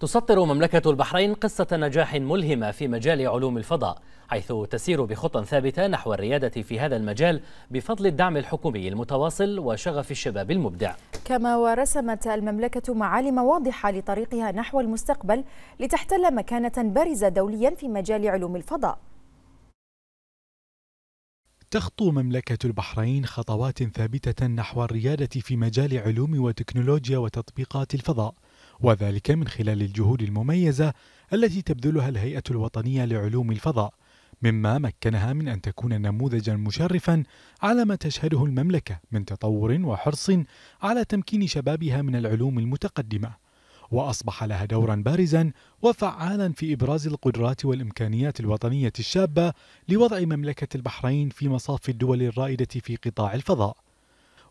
تسطر مملكة البحرين قصة نجاح ملهمة في مجال علوم الفضاء حيث تسير بخطى ثابتة نحو الريادة في هذا المجال بفضل الدعم الحكومي المتواصل وشغف الشباب المبدع كما ورسمت المملكة معالم واضحة لطريقها نحو المستقبل لتحتل مكانة بارزة دوليا في مجال علوم الفضاء تخطو مملكة البحرين خطوات ثابتة نحو الريادة في مجال علوم وتكنولوجيا وتطبيقات الفضاء وذلك من خلال الجهود المميزة التي تبذلها الهيئة الوطنية لعلوم الفضاء مما مكنها من أن تكون نموذجا مشرفا على ما تشهده المملكة من تطور وحرص على تمكين شبابها من العلوم المتقدمة وأصبح لها دورا بارزا وفعالا في إبراز القدرات والإمكانيات الوطنية الشابة لوضع مملكة البحرين في مصاف الدول الرائدة في قطاع الفضاء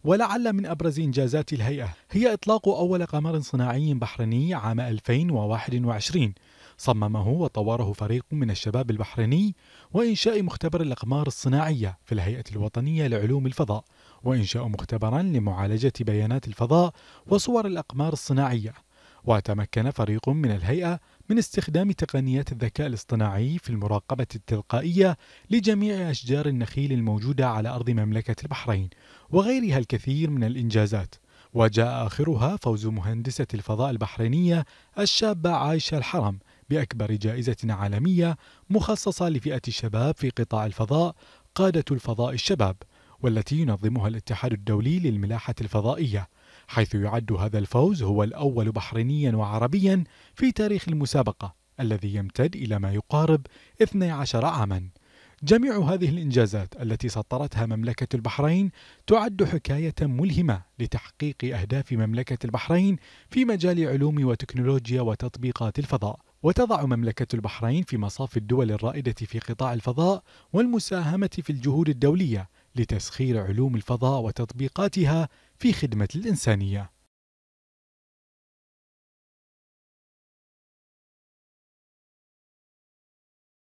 ولعل من أبرز إنجازات الهيئة هي إطلاق أول قمر صناعي بحريني عام 2021 صممه وطوره فريق من الشباب البحريني وإنشاء مختبر الأقمار الصناعية في الهيئة الوطنية لعلوم الفضاء وإنشاء مختبرا لمعالجة بيانات الفضاء وصور الأقمار الصناعية وتمكن فريق من الهيئة من استخدام تقنيات الذكاء الاصطناعي في المراقبة التلقائية لجميع أشجار النخيل الموجودة على أرض مملكة البحرين وغيرها الكثير من الإنجازات وجاء آخرها فوز مهندسة الفضاء البحرينية الشابة عايشة الحرم بأكبر جائزة عالمية مخصصة لفئة الشباب في قطاع الفضاء قادة الفضاء الشباب والتي ينظمها الاتحاد الدولي للملاحة الفضائية حيث يعد هذا الفوز هو الأول بحرينيا وعربيا في تاريخ المسابقة الذي يمتد إلى ما يقارب 12 عاما جميع هذه الإنجازات التي سطرتها مملكة البحرين تعد حكاية ملهمة لتحقيق أهداف مملكة البحرين في مجال علوم وتكنولوجيا وتطبيقات الفضاء وتضع مملكة البحرين في مصاف الدول الرائدة في قطاع الفضاء والمساهمة في الجهود الدولية لتسخير علوم الفضاء وتطبيقاتها في خدمة الإنسانية